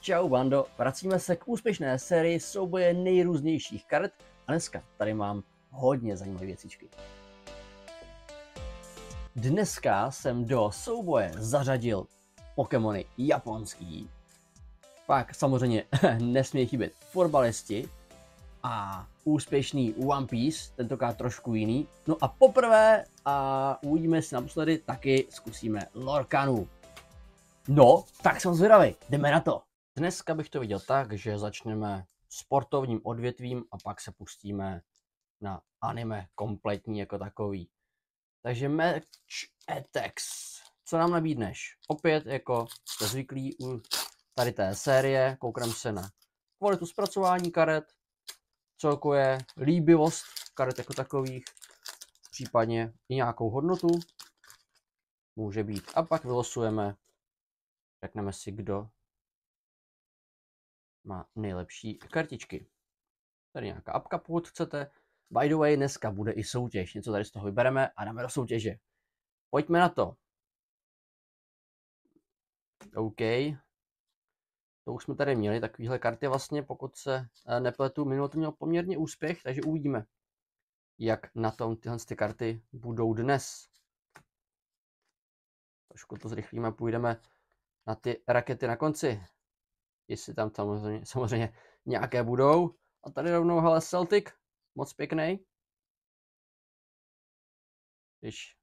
Čau bando, vracíme se k úspěšné sérii souboje nejrůznějších karet a dneska tady mám hodně zajímavé věcičky. Dneska jsem do souboje zařadil Pokémony japonský. Pak samozřejmě nesmí chybět fotbalisti a úspěšný One Piece, tentokrát trošku jiný. No a poprvé a uvidíme si naposledy, taky zkusíme Lorkanu. No, tak jsem zvědavý, jdeme na to. Dneska bych to viděl tak, že začneme sportovním odvětvím a pak se pustíme na anime kompletní jako takový. Takže Match Etex, co nám nabídneš? Opět jako jste zvyklí u tady té série, koukám se na kvalitu zpracování karet, celkově jako líbivost karet jako takových, případně i nějakou hodnotu, může být. A pak vylosujeme, řekneme si, kdo má nejlepší kartičky. Tady nějaká apka, pokud chcete. By the way, dneska bude i soutěž. Něco tady z toho vybereme a dáme do soutěže. Pojďme na to. OK. To už jsme tady měli, takovýhle karty vlastně, pokud se eh, nepletu, minule to měl poměrně úspěch, takže uvidíme, jak na tom tyhle ty karty budou dnes. Trošku to zrychlíme, půjdeme na ty rakety na konci jestli tam samozřejmě, samozřejmě nějaké budou. A tady rovnou hele Celtic, moc pěkný. Když...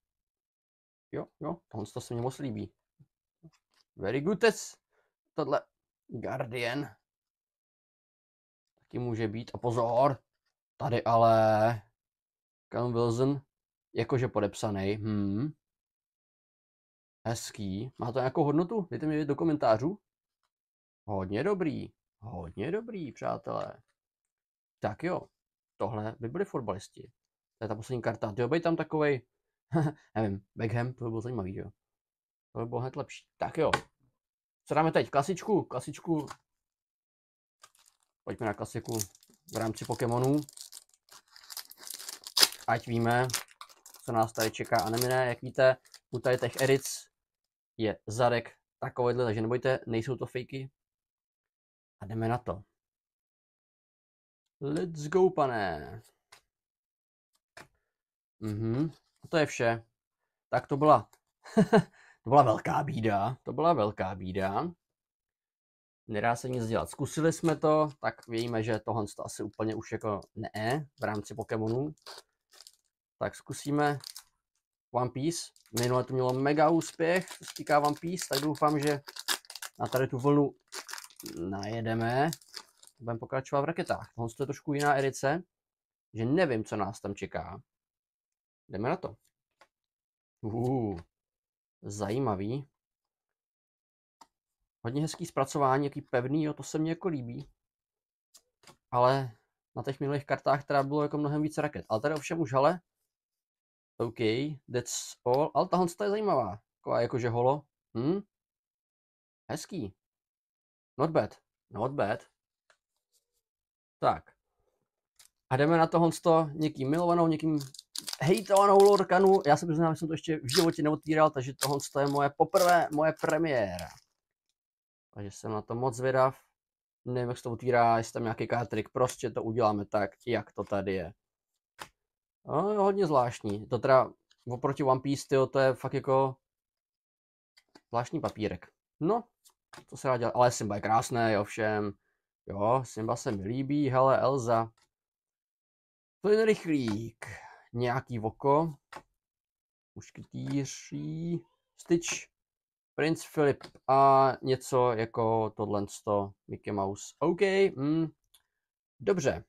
Jo, jo, tohle to se mi moc líbí. Very good test. Tohle Guardian. Taky může být. A pozor, tady ale Cam Wilson jakože podepsaný. Hmm. Hezký. Má to nějakou hodnotu? Dejte mi do komentářů. Hodně dobrý, hodně dobrý, přátelé. Tak jo, tohle by byli fotbalisti. To je ta poslední karta. Ty tam takovej, nevím, Beckham, to by bylo zajímavý, jo. To by bylo hned lepší. Tak jo. Co dáme teď? Klasičku, klasičku. Pojďme na klasiku v rámci Pokémonů. Ať víme, co nás tady čeká a nemine. Jak víte, u tady těch Eric je zadek takovýhle, takže nebojte, nejsou to fejky, a jdeme na to. Let's go, pane. Mhm, a to je vše. Tak to byla, to byla velká bída, to byla velká bída. Nedá se nic dělat. Zkusili jsme to, tak víme, že tohle to asi úplně už jako ne v rámci Pokémonů. Tak zkusíme One Piece. Minule to mělo mega úspěch, co se týká One Piece, tak doufám, že na tady tu vlnu najedeme. Budeme pokračovat v raketách. Tohle je trošku jiná edice, že nevím, co nás tam čeká. Jdeme na to. Uhu, zajímavý. Hodně hezký zpracování, jaký pevný, jo, to se mně jako líbí. Ale na těch minulých kartách teda bylo jako mnohem více raket. Ale tady ovšem už, hele, OK, that's all. Ale tahle je zajímavá. Taková jakože holo. Hm? Hezký. Not bad. Not bad. Tak. A jdeme na to Honsto někým milovanou, někým hejtovanou Lorkanu. Já se přiznám, že jsem to ještě v životě neotíral, takže to Honsto je moje poprvé, moje premiéra. Takže jsem na to moc zvědav. Nevím, jak se to utírá, jestli tam nějaký kátrik. Prostě to uděláme tak, jak to tady je. No, je hodně zvláštní. To teda oproti One Piece, tyjo, to je fakt jako zvláštní papírek. No, to se dá dělat, ale Simba je krásné, jo Jo, Simba se mi líbí, hele Elza. Plyn rychlík, nějaký voko, muškytýří, Stitch, Prince Philip a něco jako tohle Mickey Mouse. OK, mm, dobře.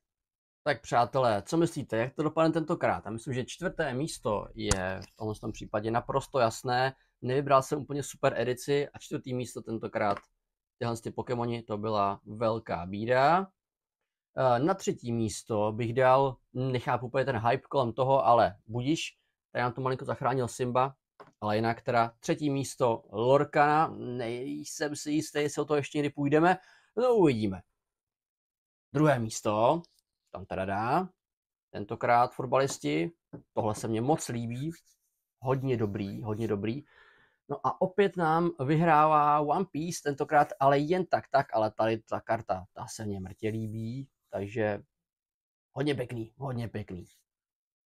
Tak přátelé, co myslíte, jak to dopadne tentokrát? Já myslím, že čtvrté místo je v tomhle případě naprosto jasné nevybral jsem úplně super edici a čtvrtý místo tentokrát tyhle ty Pokémoni, to byla velká bída. Eh, na třetí místo bych dal, nechápu úplně ten hype kolem toho, ale budíš, tady nám to malinko zachránil Simba, ale jinak teda třetí místo Lorkana, nejsem si jistý, jestli o to ještě někdy půjdeme, no uvidíme. Druhé místo, tam teda dá, tentokrát fotbalisti, tohle se mně moc líbí, hodně dobrý, hodně dobrý. No a opět nám vyhrává One Piece, tentokrát ale jen tak, tak, ale tady ta karta, ta se mně mrtě líbí, takže hodně pěkný, hodně pěkný.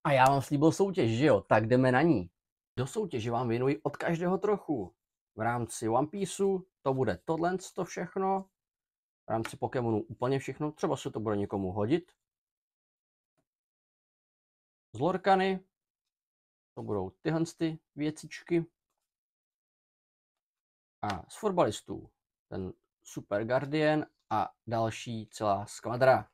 A já vám slíbil soutěž, že jo, tak jdeme na ní. Do soutěže vám věnuji od každého trochu. V rámci One Piece to bude tohle, to všechno. V rámci Pokémonů úplně všechno, třeba se to bude někomu hodit. Zlorkany, to budou tyhle ty věcičky. A z fotbalistů ten Super Guardian a další celá skvadra.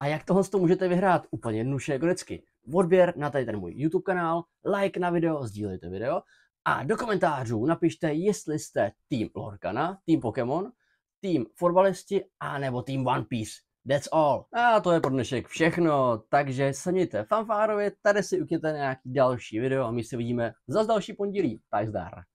A jak tohle to můžete vyhrát? Úplně jednoduše jako vždycky. Odběr na tady ten můj YouTube kanál, like na video, sdílejte video a do komentářů napište, jestli jste tým Lorkana, tým Pokémon, tým fotbalisti a nebo tým One Piece. That's all. A to je pro dnešek všechno, takže se mějte fanfárově, tady si ukněte nějaký další video a my se vidíme za další pondělí. Tak zdar.